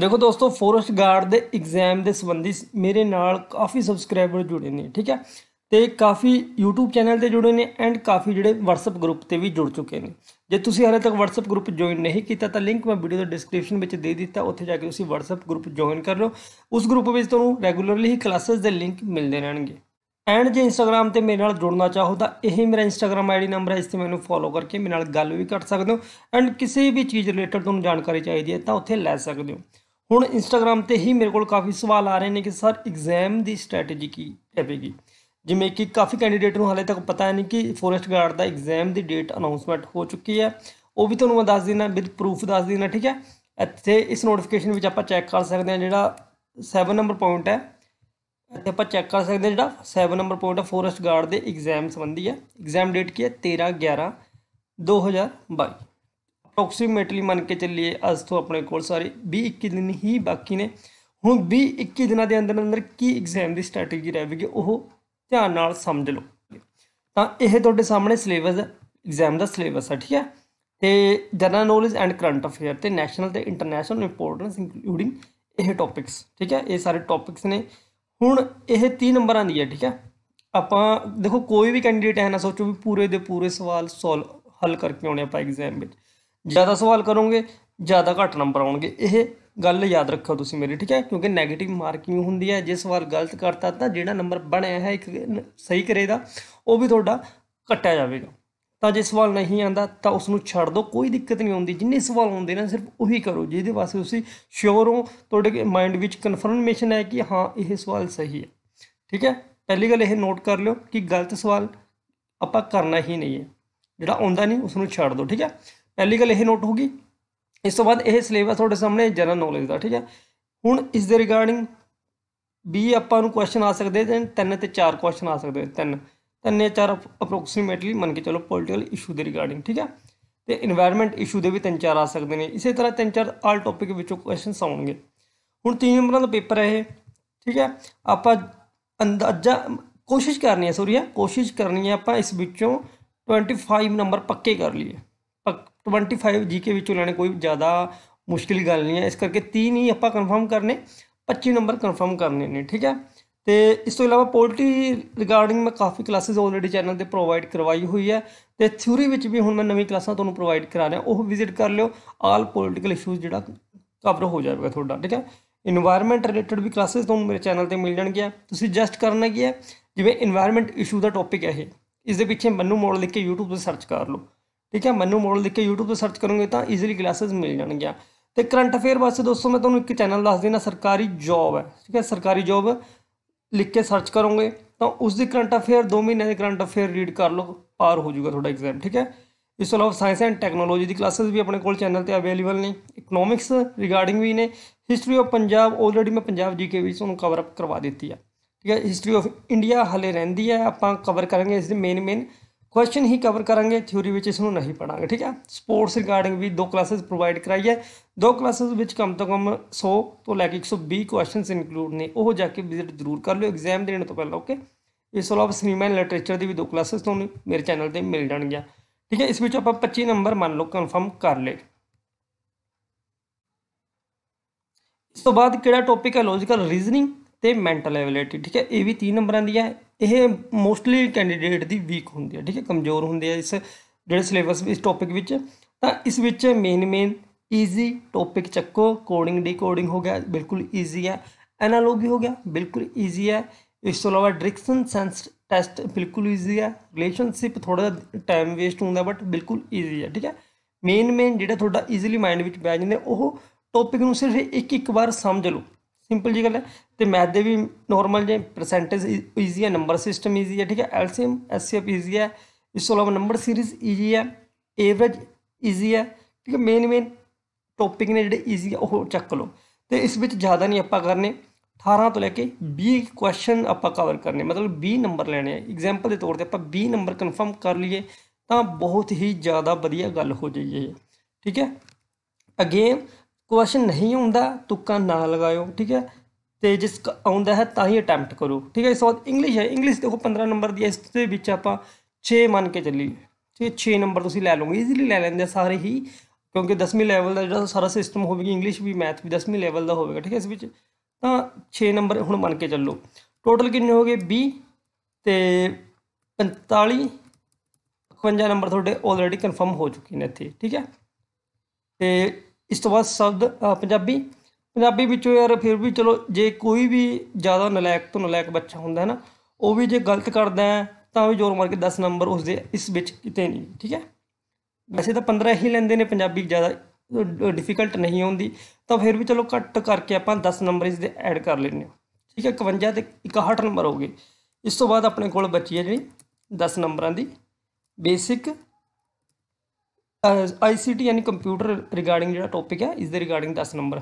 ਦੇਖੋ ਦੋਸਤੋ forest guard ਦੇ ਐਗਜ਼ਾਮ ਦੇ ਸੰਬੰਧੀ ਮੇਰੇ ਨਾਲ ਕਾਫੀ ਸਬਸਕ੍ਰਾਈਬਰ ਜੁੜੇ ਨੇ ਠੀਕ ਹੈ ਤੇ ਕਾਫੀ YouTube ਚੈਨਲ ਤੇ ਜੁੜੇ ਨੇ ਐਂਡ ਕਾਫੀ ਜਿਹੜੇ WhatsApp ਗਰੁੱਪ ਤੇ ਵੀ ਜੁੜ ਚੁੱਕੇ ਨੇ ਜੇ ਤੁਸੀਂ ਹਾਲੇ ਤੱਕ WhatsApp ਗਰੁੱਪ ਜੁਆਇਨ ਨਹੀਂ ਕੀਤਾ ਤਾਂ ਲਿੰਕ ਮੈਂ ਵੀਡੀਓ ਦੇ ਡਿਸਕ੍ਰਿਪਸ਼ਨ ਵਿੱਚ ਦੇ ਦਿੱਤਾ ਉੱਥੇ ਜਾ ਕੇ ਤੁਸੀਂ WhatsApp ਗਰੁੱਪ ਜੁਆਇਨ ਕਰ ਲਓ ਉਸ ਗਰੁੱਪ ਵਿੱਚ ਤੁਹਾਨੂੰ ਰੈਗੂਲਰਲੀ ਹੀ ਕਲਾਸਿਸ ਦੇ ਲਿੰਕ ਮਿਲਦੇ ਰਹਿਣਗੇ ਐਂਡ ਜੇ Instagram ਤੇ ਮੇਰੇ ਨਾਲ ਜੁੜਨਾ ਚਾਹੋ ਤਾਂ ਇਹ ਮੇਰਾ Instagram ਆਈਡੀ ਨੰਬਰ ਹੈ ਇਸ ਤੇ ਮੈਨੂੰ ਫੋਲੋ ਕਰਕੇ ਮੇਰੇ ਨਾਲ ਗੱਲ ਵੀ ਕਰ ਸਕਦੇ ਹੋ ਐਂਡ ਕਿਸੇ ਵੀ ਚੀਜ਼ ਰਿਲੇਟਡ ਤੁਹਾਨੂੰ ਜਾਣਕਾਰੀ ਚਾਹੀਦੀ ਹੈ ਤਾਂ ਉੱਥੇ ਲੈ ਸਕਦੇ ਹੋ ਹੁਣ ਇੰਸਟਾਗ੍ਰam ਤੇ ਹੀ ਮੇਰੇ ਕੋਲ ਕਾਫੀ ਸਵਾਲ ਆ ਰਹੇ ਨੇ ਕਿ ਸਰ ਐਗਜ਼ਾਮ ਦੀ ਸਟ੍ਰੈਟੇਜੀ ਕੀ ਰਹੇਗੀ ਜਿਵੇਂ ਕਿ ਕਾਫੀ ਕੈਂਡੀਡੇਟ ਨੂੰ ਹਾਲੇ ਤੱਕ ਪਤਾ ਨਹੀਂ ਕਿ ਫੋਰੈਸਟ ਗਾਰਡ ਦਾ ਐਗਜ਼ਾਮ ਦੀ ਡੇਟ ਅਨਾਉਂਸਮੈਂਟ ਹੋ ਚੁੱਕੀ ਹੈ ਉਹ ਵੀ ਤੁਹਾਨੂੰ ਮੈਂ ਦੱਸ ਦੇਣਾ ਵਿਦ ਪ੍ਰੂਫ ਦੱਸ ਦੇਣਾ ਠੀਕ ਹੈ ਇੱਥੇ ਇਸ ਨੋਟੀਫਿਕੇਸ਼ਨ ਵਿੱਚ ਆਪਾਂ ਚੈੱਕ ਕਰ ਸਕਦੇ ਹਾਂ ਜਿਹੜਾ 7 ਨੰਬਰ ਪੁਆਇੰਟ ਹੈ ਇੱਥੇ ਆਪਾਂ ਚੈੱਕ ਕਰ ਸਕਦੇ ਹਾਂ ਜਿਹੜਾ 7 ਨੰਬਰ ਪੁਆਇੰਟ ਹੈ ਫੋਰੈਸਟ ਗਾਰਡ ਦੇ ਐਗਜ਼ਾਮ ਸੰਬੰਧੀ ਹੈ ਐਗਜ਼ਾਮ ਡੇਟ ਕੀ ਹੈ 13 11 2022 ਅਪਰੋਕਸੀਮੇਟਲੀ ਮੰਨ ਕੇ ਚੱਲੀਏ ਅੱਜ ਤੋਂ ਆਪਣੇ ਕੋਲ ਸਾਰੇ 20 21 ਦਿਨ ਹੀ ਬਾਕੀ ਨੇ ਹੁਣ 20 21 ਦਿਨਾਂ ਦੇ ਅੰਦਰ ਅੰਦਰ ਕੀ ਐਗਜ਼ਾਮ ਦੀ ਸਟ੍ਰੈਟੇਜੀ ਰਹੇਗੀ ਉਹ ਧਿਆਨ ਨਾਲ ਸਮਝ ਲਓ ਤਾਂ ਇਹ ਤੁਹਾਡੇ ਸਾਹਮਣੇ ਸਿਲੇਬਸ ਹੈ ਐਗਜ਼ਾਮ ਦਾ ਸਿਲੇਬਸ ਹੈ ਠੀਕ ਹੈ ਤੇ general knowledge and current affair ਤੇ ਨੈਸ਼ਨਲ ਤੇ ਇੰਟਰਨੈਸ਼ਨਲ ਇੰਪੋਰਟੈਂਸ ਇਨਕਲੂਡਿੰਗ ਇਹ ਟੌਪਿਕਸ ਠੀਕ ਹੈ ਇਹ ਸਾਰੇ ਟੌਪਿਕਸ ਨੇ ਹੁਣ ਇਹ 30 ਨੰਬਰਾਂ ਦੀ ਹੈ ਠੀਕ ਹੈ ਆਪਾਂ ਦੇਖੋ ਕੋਈ ਵੀ ਕੈਂਡੀਡੇਟ ਹੈ ਨਾ ਸੋਚੋ ਵੀ ਪੂਰੇ ਦੇ ਪੂਰੇ ਸਵਾਲ ਸੋਲ ਹੱਲ ਕਰਕੇ ਆਉਣੇ ਆਪਾਂ ਐਗਜ਼ਾਮ ਵਿੱਚ ਜ਼ਿਆਦਾ ਸਵਾਲ ਕਰੋਗੇ ਜ਼ਿਆਦਾ ਘੱਟ ਨੰਬਰ ਆਉਣਗੇ ਇਹ ਗੱਲ ਯਾਦ ਰੱਖੋ ਤੁਸੀਂ ਮੇਰੀ ਠੀਕ ਹੈ ਕਿਉਂਕਿ 네ਗੇਟਿਵ ਮਾਰਕਿੰਗ ਹੁੰਦੀ ਹੈ ਜੇ ਸਵਾਲ ਗਲਤ ਕਰਤਾ ਤਾਂ ਜਿਹੜਾ ਨੰਬਰ ਬਣਿਆ ਹੈ ਇੱਕ ਸਹੀ ਕਰੇਗਾ ਉਹ ਵੀ ਤੁਹਾਡਾ ਕੱਟਿਆ ਜਾਵੇਗਾ ਤਾਂ ਜੇ ਸਵਾਲ ਨਹੀਂ ਆਂਦਾ ਤਾਂ ਉਸ ਨੂੰ ਛੱਡ ਦਿਓ ਕੋਈ ਦਿੱਕਤ ਨਹੀਂ ਆਉਂਦੀ ਜਿੰਨੇ ਸਵਾਲ ਆਉਂਦੇ ਨੇ ਸਿਰਫ ਉਹੀ ਕਰੋ ਜਿਹਦੇ ਵਾਸਤੇ ਤੁਸੀਂ ਸ਼ੋਰ ਹੋ ਤੁਹਾਡੇ ਮਾਈਂਡ ਵਿੱਚ ਕਨਫਰਮੇਸ਼ਨ ਹੈ ਕਿ ਹਾਂ ਇਹ ਸਵਾਲ ਸਹੀ ਹੈ ਠੀਕ ਹੈ ਪਹਿਲੀ ਗੱਲ ਇਹ ਨੋਟ ਕਰ ਲਿਓ ਕਿ ਗਲਤ ਸਵਾਲ ਆਪਾਂ ਕਰਨਾ ਹੀ ਨਹੀਂ ਹੈ ਜਿਹੜਾ ਆਉਂਦਾ ਨਹੀਂ ਉਸ ਨੂੰ ਛੱਡ ਦਿਓ ਠੀਕ ਹੈ ਪਹਿਲੀ ਗੱਲ ਇਹ ਨੋਟ ਗਈ ਇਸ ਤੋਂ ਬਾਅਦ ਇਹ ਸਿਲੇਬਸ ਤੁਹਾਡੇ ਸਾਹਮਣੇ ਜਨਰਲ ਨੌਲੇਜ ਦਾ ਠੀਕ ਹੈ ਹੁਣ ਇਸ ਦੇ ਰਿਗਾਰਡਿੰਗ ਵੀ ਆਪਾਂ ਨੂੰ ਕੁਐਸਚਨ ਆ ਸਕਦੇ ਨੇ ਤਿੰਨ ਤੇ ਚਾਰ ਕੁਐਸਚਨ ਆ ਸਕਦੇ ਤਿੰਨ ਤਿੰਨ ਜਾਂ ਚਾਰ ਅਪਰੋਕਸੀਮੇਟਲੀ ਮੰਨ ਕੇ ਚਲੋ ਪੋਲਿਟੀਕਲ ਇਸ਼ੂ ਦੇ ਰਿਗਾਰਡਿੰਗ ਠੀਕ ਹੈ ਤੇ এনवायरमेंट ਇਸ਼ੂ ਦੇ ਵੀ ਤਿੰਨ ਚਾਰ ਆ ਸਕਦੇ ਨੇ ਇਸੇ ਤਰ੍ਹਾਂ ਤਿੰਨ ਚਾਰ ਆਲ ਟੌਪਿਕ ਵਿੱਚੋਂ ਕੁਐਸਚਨ ਆਉਣਗੇ ਹੁਣ ਤਿੰਨ ਨੰਬਰਾਂ ਦਾ ਪੇਪਰ ਹੈ ਇਹ ਠੀਕ ਹੈ ਆਪਾਂ ਅੰਦਾਜ਼ਾ ਕੋਸ਼ਿਸ਼ ਕਰਨੀ ਹੈ ਸੋਰੀਆ ਕੋਸ਼ਿਸ਼ ਕਰਨੀ ਹੈ ਆਪਾਂ ਇਸ ਵਿੱਚੋਂ 25 ਨੰਬਰ ਪੱਕੇ ਕਰ ਲਈਏ 25 ਜੀਕੇ ਵਿੱਚੋਂ ਲੈਣੇ ਕੋਈ ਜ਼ਿਆਦਾ ਮੁਸ਼ਕਿਲ ਗੱਲ ਨਹੀਂ ਹੈ ਇਸ ਕਰਕੇ 3 ਹੀ ਆਪਾਂ ਕਨਫਰਮ ਕਰਨੇ 25 ਨੰਬਰ ਕਨਫਰਮ ਕਰਨੇ ਨੇ ਠੀਕ ਹੈ ਤੇ ਇਸ ਤੋਂ ਇਲਾਵਾ ਪੋਲਟਰੀ ਰਿਗਾਰਡਿੰਗ ਮੈਂ ਕਾਫੀ ਕਲਾਸਿਸ ਆਲਰੇਡੀ ਚੈਨਲ ਤੇ ਪ੍ਰੋਵਾਈਡ ਕਰਵਾਈ ਹੋਈ ਹੈ ਤੇ ਥਿਊਰੀ ਵਿੱਚ ਵੀ ਹੁਣ ਮੈਂ ਨਵੀਂ ਕਲਾਸਾਂ ਤੁਹਾਨੂੰ ਪ੍ਰੋਵਾਈਡ ਕਰਾ ਰਿਹਾ ਉਹ ਵਿਜ਼ਿਟ ਕਰ ਲਿਓ ਆਲ ਪੋਲਿਟੀਕਲ ਇਸ਼ੂਜ਼ ਜਿਹੜਾ ਕਵਰ ਹੋ ਜਾਵੇਗਾ ਤੁਹਾਡਾ ਠੀਕ ਹੈ এনवायरमेंट ਰਿਲੇਟਡ ਵੀ ਕਲਾਸਿਸ ਤੁਹਾਨੂੰ ਮੇਰੇ ਚੈਨਲ ਤੇ ਮਿਲ ਜਾਣਗੀਆਂ ਤੁਸੀਂ ਜਸਟ ਕਰਨਾ ਕੀ ਹੈ ਜਿਵੇਂ এনवायरमेंट ਇਸ਼ੂ ਦਾ ਟੌਪਿਕ ਹੈ ਇਹ ਇਸ ਦੇ ਪਿੱਛੇ ਮੰਨੂ ਮੋੜ ਲਿਖ ਕੇ YouTube ਤੇ ਸਰਚ ਕਰ ਲਓ ਠੀਕ ਹੈ ਮੈਨੂੰ ਮੋਡਲ ਲਿਖ ਕੇ YouTube ਤੇ ਸਰਚ ਕਰੋਗੇ ਤਾਂ ਈਜ਼ੀਲੀ ਕਲਾਸਸ ਮਿਲ ਜਾਣਗੀਆਂ ਤੇ ਕਰੰਟ ਅਫੇਅਰ ਵਾਸਤੇ ਦੋਸਤੋ ਮੈਂ ਤੁਹਾਨੂੰ ਇੱਕ ਚੈਨਲ ਦੱਸ ਦੇਣਾ ਸਰਕਾਰੀ ਜੌਬ ਹੈ ਠੀਕ ਹੈ ਸਰਕਾਰੀ ਜੌਬ ਲਿਖ ਕੇ ਸਰਚ ਕਰੋਗੇ ਤਾਂ ਉਸ ਦੀ ਕਰੰਟ ਅਫੇਅਰ 2 ਮਹੀਨੇ ਦੇ ਕਰੰਟ ਅਫੇਅਰ ਰੀਡ ਕਰ ਲਓ ਪਾਰ ਹੋ ਜਾਊਗਾ ਤੁਹਾਡਾ ਐਗਜ਼ਾਮ ਠੀਕ ਹੈ ਇਸ ਤੋਂ ਇਲਾਵਾ ਸਾਇੰਸ ਐਂਡ ਟੈਕਨੋਲੋਜੀ ਦੀ ਕਲਾਸਸ ਵੀ ਆਪਣੇ ਕੋਲ ਚੈਨਲ ਤੇ ਅਵੇਲੇਬਲ ਨੇ ਇਕਨੋਮਿਕਸ ਰਿਗਾਰਡਿੰਗ ਵੀ ਨੇ ਹਿਸਟਰੀ ਆਫ ਪੰਜਾਬ ਆਲਰੇਡੀ ਮੈਂ ਪੰਜਾਬ ਜੀਕੇ ਵੀ ਤੁਹਾਨੂੰ ਕਵਰ ਅਪ ਕਰਵਾ ਦਿੱਤੀ ਆ ਠੀਕ ਹੈ ਹਿਸਟਰੀ ਆਫ ਇੰਡੀਆ ਹਲੇ ਰਹਿੰਦੀ ਹੈ ਆਪਾਂ ਕਵਰ ਕਰਾਂਗੇ ਇਸ ਦੇ ਮੇਨ ਮੇਨ ਕੁਐਸਚਨ ਹੀ ਕਵਰ ਕਰਾਂਗੇ ਥਿਉਰੀ ਵਿੱਚ ਇਸ ਨੂੰ ਨਹੀਂ ਪੜਾਂਗੇ ਠੀਕ ਹੈ ਸਪੋਰਟਸ ਰਿਗਾਰਡਿੰਗ ਵੀ ਦੋ ਕਲਾਸਿਸ ਪ੍ਰੋਵਾਈਡ ਕਰਾਈ ਹੈ ਦੋ ਕਲਾਸਿਸ ਵਿੱਚ ਕਮ ਤੋਂ ਕਮ 100 ਤੋਂ ਲੈ ਕੇ 120 ਕੁਐਸਚਨਸ ਇਨਕਲੂਡ ਨੇ ਉਹ ਜਾ ਕੇ ਵਿਜ਼ਿਟ ਜ਼ਰੂਰ ਕਰ ਲਿਓ ਐਗਜ਼ਾਮ ਦੇਣ ਤੋਂ ਪਹਿਲਾਂ ਓਕੇ ਇਸ ਤੋਂ ਇਲਾਵਾ ਸਿਨੇਮਾ ਐਂਡ ਲਿਟਰੇਚਰ ਦੀ ਵੀ ਦੋ ਕਲਾਸਿਸ ਤੁਹਾਨੂੰ ਮੇਰੇ ਚੈਨਲ ਤੇ ਮਿਲ ਜਾਣਗੀਆਂ ਠੀਕ ਹੈ ਇਸ ਵਿੱਚ ਆਪਾਂ 25 ਨੰਬਰ ਮੰਨ ਲਓ ਕਨਫਰਮ ਕਰ ਲਏ ਇਸ ਤੋਂ ਬਾਅਦ ਕਿਹੜਾ ਟੌਪਿਕ ਹੈ ਲੌਜੀਕਲ ਰੀਜ਼ਨਿੰਗ ਤੇ ਮੈਂਟਲ ਐਬਿਲਿਟੀ ਠੀਕ ਹੈ ਇਹ ਵੀ 3 ਨੰਬਰਾਂ ਦੀ ਹੈ ਇਹ ਮੋਸਟਲੀ ਕੈਂਡੀਡੇਟ ਦੀ ਵੀਕ ਹੁੰਦੀ ਹੈ ਠੀਕ ਹੈ ਕਮਜ਼ੋਰ ਹੁੰਦੇ ਆ ਇਸ ਜਿਹੜੇ ਸਿਲੇਬਸ ਇਸ ਟੌਪਿਕ ਵਿੱਚ ਤਾਂ ਇਸ ਵਿੱਚ ਮੇਨ ਮੇਨ ਈਜ਼ੀ ਟੌਪਿਕ ਚੱਕੋ ਕੋਡਿੰਗ ਡੀਕੋਡਿੰਗ ਹੋ ਗਿਆ ਬਿਲਕੁਲ ਈਜ਼ੀ ਹੈ ਐਨਾਲੋਗੀ ਹੋ ਗਿਆ ਬਿਲਕੁਲ ਈਜ਼ੀ ਹੈ ਇਸ ਤੋਂ ਇਲਾਵਾ ਡ੍ਰਿਕਸਨ ਸੈਂਸ ਟੈਸਟ ਬਿਲਕੁਲ ਈਜ਼ੀ ਹੈ ਰਿਲੇਸ਼ਨਸ਼ਿਪ ਥੋੜਾ ਟਾਈਮ ਵੇਸਟ ਹੁੰਦਾ ਬਟ ਬਿਲਕੁਲ ਈਜ਼ੀ ਹੈ ਠੀਕ ਹੈ ਮੇਨ ਮੇਨ ਜਿਹੜਾ ਤੁਹਾਡਾ ਈਜ਼ੀਲੀ ਮਾਈਂਡ ਵਿੱਚ ਪੈ ਜਾਂਦੇ ਉਹ ਟੌਪਿਕ ਨੂੰ ਸਿਰਫ ਇੱਕ ਇੱਕ ਵਾਰ ਸਮਝ ਲਓ ਸਿੰਪਲ ਜੀ ਗੱਲ ਹੈ ਤੇ ਮੈਥ ਦੇ ਵੀ ਨਾਰਮਲ ਜੇ ਪਰਸੈਂਟੇਜ ਈਜ਼ੀ ਹੈ ਨੰਬਰ ਸਿਸਟਮ ਈਜ਼ੀ ਹੈ ਠੀਕ ਹੈ ਐਲਸੀਐਮ ਐਸਸੀਐਫ ਈਜ਼ੀ ਹੈ ਇਸ ਤੋਂ ਇਲਾਵਾ ਨੰਬਰ ਸੀਰੀਜ਼ ਈਜ਼ੀ ਹੈ ਐਵਰੇਜ ਈਜ਼ੀ ਹੈ ਠੀਕ ਹੈ ਮੇਨ ਮੇਨ ਟੌਪਿਕ ਨੇ ਜਿਹੜੇ ਈਜ਼ੀ ਹੈ ਉਹ ਚੱਕ ਲਓ ਤੇ ਇਸ ਵਿੱਚ ਜ਼ਿਆਦਾ ਨਹੀਂ ਆਪਾਂ ਕਰਨੇ 18 ਤੋਂ ਲੈ ਕੇ 20 ਕੁਐਸਚਨ ਆਪਾਂ ਕਵਰ ਕਰਨੇ ਮਤਲਬ 20 ਨੰਬਰ ਲੈਣੇ ਆ ਐਗਜ਼ਾਮਪਲ ਦੇ ਤੌਰ ਤੇ ਆਪਾਂ 20 ਨੰਬਰ ਕਨਫਰਮ ਕਰ ਲਈਏ ਤਾਂ ਬਹੁਤ ਹੀ ਜ਼ਿਆਦਾ ਵਧੀਆ ਗੱਲ ਹੋ ਜਾਈਏ ਠੀਕ ਹੈ ਅਗੇਨ ਕੁਐਸਚਨ ਨਹੀਂ ਹੁੰਦਾ ਤੁੱਕਾ ਨਾ ਲਗਾਇਓ ਠੀਕ ਹੈ ਤੇ ਜਿਸ ਆਉਂਦਾ ਹੈ ਤਾਂ ਹੀ ਅਟੈਂਪਟ ਕਰੋ ਠੀਕ ਹੈ ਸੋ ਇੰਗਲਿਸ਼ ਹੈ ਇੰਗਲਿਸ਼ ਦੇਖੋ 15 ਨੰਬਰ ਦੀ ਇਸ ਦੇ ਵਿੱਚ ਆਪਾਂ 6 ਮੰਨ ਕੇ ਚੱਲੀਏ ਠੀਕ 6 ਨੰਬਰ ਤੁਸੀਂ ਲੈ ਲਓਗੇ ਈਜ਼ੀਲੀ ਲੈ ਲੈਂਦੇ ਸਾਰੇ ਹੀ ਕਿਉਂਕਿ 10ਵੀਂ ਲੈਵਲ ਦਾ ਜਿਹੜਾ ਸਾਰਾ ਸਿਸਟਮ ਹੋਵੇਗਾ ਇੰਗਲਿਸ਼ ਵੀ ਮੈਥ ਵੀ 10ਵੀਂ ਲੈਵਲ ਦਾ ਹੋਵੇਗਾ ਠੀਕ ਹੈ ਇਸ ਵਿੱਚ ਤਾਂ 6 ਨੰਬਰ ਹੁਣ ਮੰਨ ਕੇ ਚੱਲੋ ਟੋਟਲ ਕਿੰਨੇ ਹੋਗੇ 20 ਤੇ 45 51 ਨੰਬਰ ਤੁਹਾਡੇ ਆਲਰੇਡੀ ਕਨਫਰਮ ਹੋ ਚੁੱਕੇ ਨੇ ਇੱਥੇ ਠੀਕ ਹੈ ਤੇ ਇਸ ਤੋਂ ਬਾਅਦ ਸ਼ਬਦ ਪੰਜਾਬੀ ਪੰਜਾਬੀ ਵਿੱਚੋਂ ਯਾਰ ਫਿਰ ਵੀ ਚਲੋ ਜੇ ਕੋਈ ਵੀ ਜ਼ਿਆਦਾ ਨਲਾਇਕ ਤੋਂ ਨਲਾਇਕ ਬੱਚਾ ਹੁੰਦਾ ਹੈ ਨਾ ਉਹ ਵੀ ਜੇ ਗਲਤ ਕਰਦਾ ਹੈ ਤਾਂ ਵੀ ਜ਼ੋਰ ਮਾਰ ਕੇ 10 ਨੰਬਰ ਉਸ ਦੇ ਇਸ ਵਿੱਚ ਕਿਤੇ ਨਹੀਂ ਠੀਕ ਹੈ ਵੈਸੇ ਤਾਂ 15 ਹੀ ਲੈਂਦੇ ਨੇ ਪੰਜਾਬੀ ਜ਼ਿਆਦਾ ਡਿਫਿਕਲਟ ਨਹੀਂ ਹੁੰਦੀ ਤਾਂ ਫਿਰ ਵੀ ਚਲੋ ਘੱਟ ਕਰਕੇ ਆਪਾਂ 10 ਨੰਬਰ ਇਸ ਦੇ ਐਡ ਕਰ ਲੈਂਦੇ ਹਾਂ ਠੀਕ ਹੈ 51 ਤੇ 61 ਨੰਬਰ ਹੋ ਗਏ ਇਸ ਤੋਂ ਬਾਅਦ ਆਪਣੇ ਕੋਲ ਬਚੀ ਹੈ ਜਿਹੜੀ 10 ਨੰਬਰਾਂ ਦੀ ਬੇਸਿਕ ਆਈਸੀਟੀ ਯਾਨੀ ਕੰਪਿਊਟਰ ਰਿਗਾਰਡਿੰਗ ਜਿਹੜਾ ਟੌਪਿਕ ਹੈ ਇਸ ਦੇ ਰਿਗਾਰਡਿੰਗ 10 ਨੰਬਰ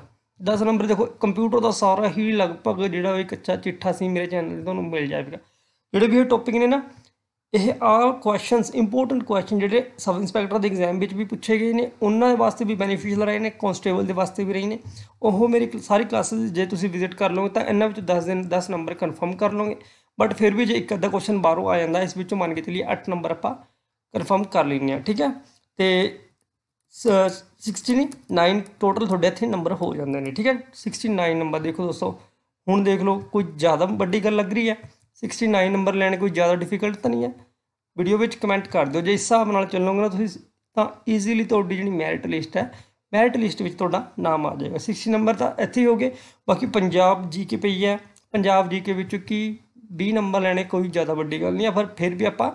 10 ਨੰਬਰ ਦੇਖੋ ਕੰਪਿਊਟਰ ਦਾ ਸਾਰਾ ਹੀ ਲਗਭਗ ਜਿਹੜਾ ਇੱਕ ਅੱਛਾ ਚਿੱਠਾ ਸੀ ਮੇਰੇ ਚੈਨਲ ਤੇ ਤੁਹਾਨੂੰ ਮਿਲ ਜਾਵੇਗਾ ਜਿਹੜੇ ਵੀ ਇਹ ਟੌਪਿਕ ਨੇ ਨਾ ਇਹ ਆਲ ਕੁਐਸਚਨਸ ਇੰਪੋਰਟੈਂਟ ਕੁਐਸਚਨ ਜਿਹੜੇ ਸਬ ਇੰਸਪੈਕਟਰ ਦੇ ਐਗਜ਼ਾਮ ਵਿੱਚ ਵੀ ਪੁੱਛੇ ਗਏ ਨੇ ਉਹਨਾਂ ਦੇ ਵਾਸਤੇ ਵੀ ਬੈਨੀਫੀਸ਼ੀਅਲ ਰਹੇ ਨੇ ਕਨਸਟੇਬਲ ਦੇ ਵਾਸਤੇ ਵੀ ਰਹੇ ਨੇ ਉਹ ਮੇਰੀ ਸਾਰੀ ਕਲਾਸਿਸ ਜੇ ਤੁਸੀਂ ਵਿਜ਼ਿਟ ਕਰ ਲਓਗੇ ਤਾਂ ਇਹਨਾਂ ਵਿੱਚ 10 ਦਿਨ 10 ਨੰਬਰ ਕਨਫਰਮ ਕਰ ਲਓਗੇ ਬਟ ਫਿਰ ਵੀ ਜੇ ਇੱਕ ਅੱਧਾ ਕੁਐਸਚਨ ਬਾਹਰੋਂ ਆ ਜਾਂਦਾ ਇਸ ਵਿੱਚੋਂ ਮੰਨ ਕੇ ਚੱਲੀਏ 8 ਨੰਬਰ ਆਪਾਂ ਕਨਫਰਮ ਕਰ ਲੈਣੇ ਆ ਠੀਕ ਹੈ ਤੇ 69 ਟੋਟਲ ਤੁਹਾਡੇ ਇੱਥੇ ਨੰਬਰ ਹੋ ਜਾਂਦੇ ਨੇ ਠੀਕ ਹੈ 69 ਨੰਬਰ ਦੇਖੋ ਦੋਸਤੋ ਹੁਣ ਦੇਖ ਲਓ ਕੋਈ ਜ਼ਿਆਦਾ ਵੱਡੀ ਗੱਲ ਲੱਗ ਰਹੀ ਹੈ 69 ਨੰਬਰ ਲੈਣੇ ਕੋਈ ਜ਼ਿਆਦਾ ਡਿਫਿਕਲਟ ਤਾਂ ਨਹੀਂ ਹੈ ਵੀਡੀਓ ਵਿੱਚ ਕਮੈਂਟ ਕਰ ਦਿਓ ਜੇ ਇਸ ਹਿਸਾਬ ਨਾਲ ਚੱਲੋਗੇ ਨਾ ਤੁਸੀਂ ਤਾਂ ਈਜ਼ੀਲੀ ਤੁਹਾਡੀ ਜਿਹੜੀ ਮੈਰਿਟ ਲਿਸਟ ਹੈ ਮੈਰਿਟ ਲਿਸਟ ਵਿੱਚ ਤੁਹਾਡਾ ਨਾਮ ਆ ਜਾਏਗਾ 60 ਨੰਬਰ ਤਾਂ ਇੱਥੇ ਹੀ ਹੋਗੇ ਬਾਕੀ ਪੰਜਾਬ ਜੀਕੇ ਪਈ ਹੈ ਪੰਜਾਬ ਜੀਕੇ ਵਿੱਚ ਕੀ 20 ਨੰਬਰ ਲੈਣੇ ਕੋਈ ਜ਼ਿਆਦਾ ਵੱਡੀ ਗੱਲ ਨਹੀਂ ਹੈ ਪਰ ਫਿਰ ਵੀ ਆਪਾਂ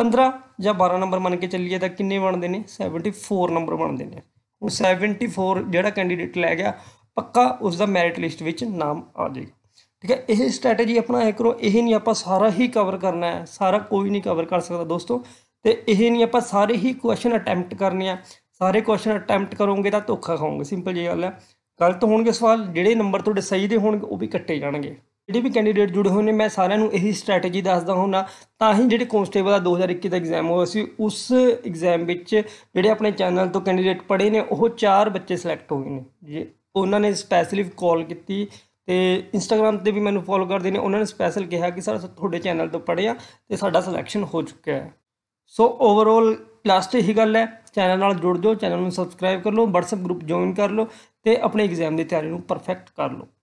15 ਜਾਂ 12 ਨੰਬਰ ਮੰਨ ਕੇ ਚੱਲੀਏ ਤਾਂ ਕਿੰਨੇ ਬਣਦੇ ਨੇ 74 ਨੰਬਰ ਬਣਦੇ ਨੇ ਹੁਣ 74 ਜਿਹੜਾ ਕੈਂਡੀਡੇਟ ਲੈ ਗਿਆ ਪੱਕਾ ਉਸ ਦਾ ਮੈਰਿਟ ਲਿਸਟ ਵਿੱਚ ਨਾਮ ਆ ਜਾਏਗਾ ਠੀਕ ਹੈ ਇਹ ਸਟ੍ਰੈਟੇਜੀ ਇਹ ਕਰੋ ਇਹ ਨਹੀਂ ਆਪਾਂ ਸਾਰਾ ਹੀ ਕਵਰ ਕਰਨਾ ਹੈ ਸਾਰਾ ਕੋਈ ਨਹੀਂ ਕਵਰ ਕਰ ਸਕਦਾ ਦੋਸਤੋ ਤੇ ਇਹ ਨਹੀਂ ਆਪਾਂ ਸਾਰੇ ਹੀ ਕੁਐਸਚਨ ਅਟੈਂਪਟ ਕਰਨੇ ਆ ਸਾਰੇ ਕੁਐਸਚਨ ਅਟੈਂਪਟ ਕਰੋਗੇ ਤਾਂ ਧੋਖਾ ਖਾਓਗੇ ਸਿੰਪਲ ਜੀ ਗੱਲ ਹੈ ਗਲਤ ਹੋਣਗੇ ਸਵਾਲ ਜਿਹੜੇ ਨੰਬਰ ਤੁਹਾਡੇ ਸਹੀ ਦੇ ਹੋਣਗੇ ਉਹ ਵੀ ਕੱਟੇ ਜਾਣਗੇ ਜਿਹੜੇ ਵੀ ਕੈਂਡੀਡੇਟ ਜੁੜੇ ਹੋਏ ਨੇ ਮੈਂ ਸਾਰਿਆਂ ਨੂੰ ਇਹੀ ਸਟ੍ਰੈਟੇਜੀ ਦੱਸਦਾ ਹੁੰਨਾ ਤਾਂ ਹੀ ਜਿਹੜੇ ਕਨਸਟੇਬਲ ਦਾ 2021 ਦਾ ਐਗਜ਼ਾਮ ਹੋਇਆ ਸੀ ਉਸ ਐਗਜ਼ਾਮ ਵਿੱਚ ਜਿਹੜੇ ਆਪਣੇ ਚੈਨਲ ਤੋਂ ਕੈਂਡੀਡੇਟ ਪੜੇ ਨੇ ਉਹ ਚਾਰ ਬੱਚੇ ਸਿਲੈਕਟ ਹੋਏ ਨੇ ਜੇ ਉਹਨਾਂ ਨੇ ਸਪੈਸ਼ਲੀ ਕਾਲ ਕੀਤੀ ਤੇ ਇੰਸਟਾਗ੍ਰam ਤੇ ਵੀ ਮੈਨੂੰ ਫੋਲੋ ਕਰਦੇ ਨੇ ਉਹਨਾਂ ਨੇ ਸਪੈਸ਼ਲ ਕਿਹਾ ਕਿ ਸਰ ਤੁਹਾਡੇ ਚੈਨਲ ਤੋਂ ਆ ਤੇ ਸਾਡਾ ਸਿਲੈਕਸ਼ਨ ਹੋ ਚੁੱਕਿਆ ਹੈ ਸੋ ਓਵਰਆਲ ਲਾਸਟ ਇਹੀ ਗੱਲ ਹੈ ਚੈਨਲ ਨਾਲ ਜੁੜ ਜਾਓ ਚੈਨਲ ਨੂੰ ਸਬਸਕ੍ਰਾਈਬ ਕਰ ਲਓ WhatsApp ਗਰੁੱਪ ਜੁਆਇਨ ਕਰ ਲਓ ਤੇ ਆਪਣੇ ਐਗਜ਼ਾਮ ਦੀ ਤਿਆਰੀ ਨੂੰ ਪਰਫੈਕਟ ਕਰ ਲਓ